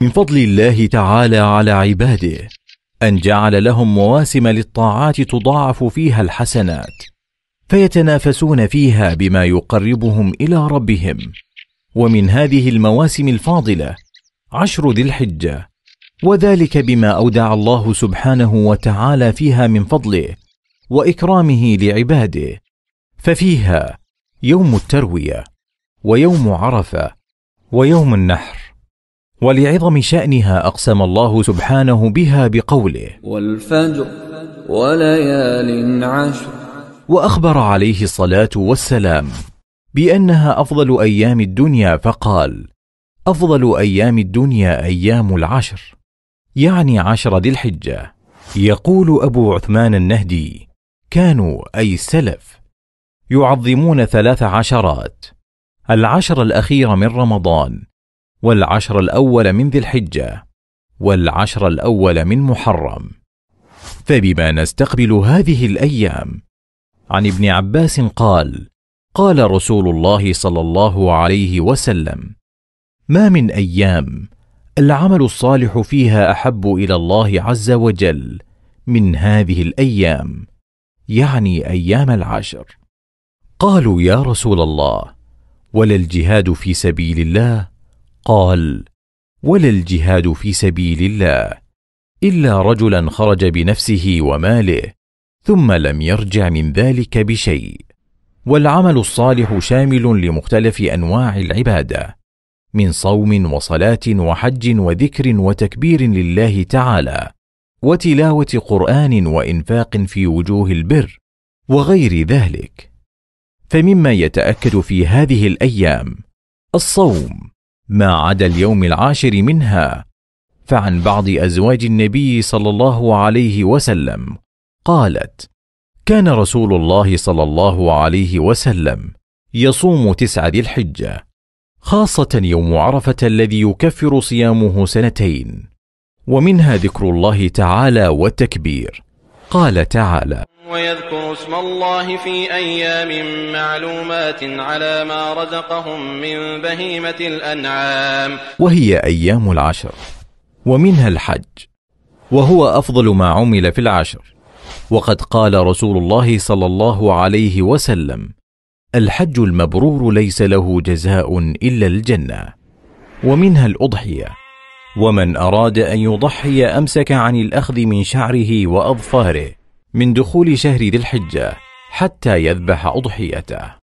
من فضل الله تعالى على عباده ان جعل لهم مواسم للطاعات تضاعف فيها الحسنات فيتنافسون فيها بما يقربهم الى ربهم ومن هذه المواسم الفاضله عشر ذي الحجه وذلك بما اودع الله سبحانه وتعالى فيها من فضله واكرامه لعباده ففيها يوم الترويه ويوم عرفه ويوم النحر ولعظم شأنها أقسم الله سبحانه بها بقوله والفجر وليال عشر وأخبر عليه الصلاة والسلام بأنها أفضل أيام الدنيا فقال أفضل أيام الدنيا أيام العشر يعني عشر ذي الحجة يقول أبو عثمان النهدي كانوا أي السلف يعظمون ثلاث عشرات العشر الأخير من رمضان والعشر الأول من ذي الحجة والعشر الأول من محرم فبما نستقبل هذه الأيام عن ابن عباس قال قال رسول الله صلى الله عليه وسلم ما من أيام العمل الصالح فيها أحب إلى الله عز وجل من هذه الأيام يعني أيام العشر قالوا يا رسول الله ولا الجهاد في سبيل الله قال ولا الجهاد في سبيل الله الا رجلا خرج بنفسه وماله ثم لم يرجع من ذلك بشيء والعمل الصالح شامل لمختلف انواع العباده من صوم وصلاه وحج وذكر وتكبير لله تعالى وتلاوه قران وانفاق في وجوه البر وغير ذلك فمما يتاكد في هذه الايام الصوم ما عدا اليوم العاشر منها فعن بعض ازواج النبي صلى الله عليه وسلم قالت كان رسول الله صلى الله عليه وسلم يصوم تسع ذي الحجه خاصه يوم عرفه الذي يكفر صيامه سنتين ومنها ذكر الله تعالى والتكبير قال تعالى ويذكر اسم الله في أيام معلومات على ما رزقهم من بهيمة الأنعام وهي أيام العشر ومنها الحج وهو أفضل ما عمل في العشر وقد قال رسول الله صلى الله عليه وسلم الحج المبرور ليس له جزاء إلا الجنة ومنها الأضحية ومن أراد أن يضحي أمسك عن الأخذ من شعره وأظفاره من دخول شهر ذي الحجة حتى يذبح أضحيته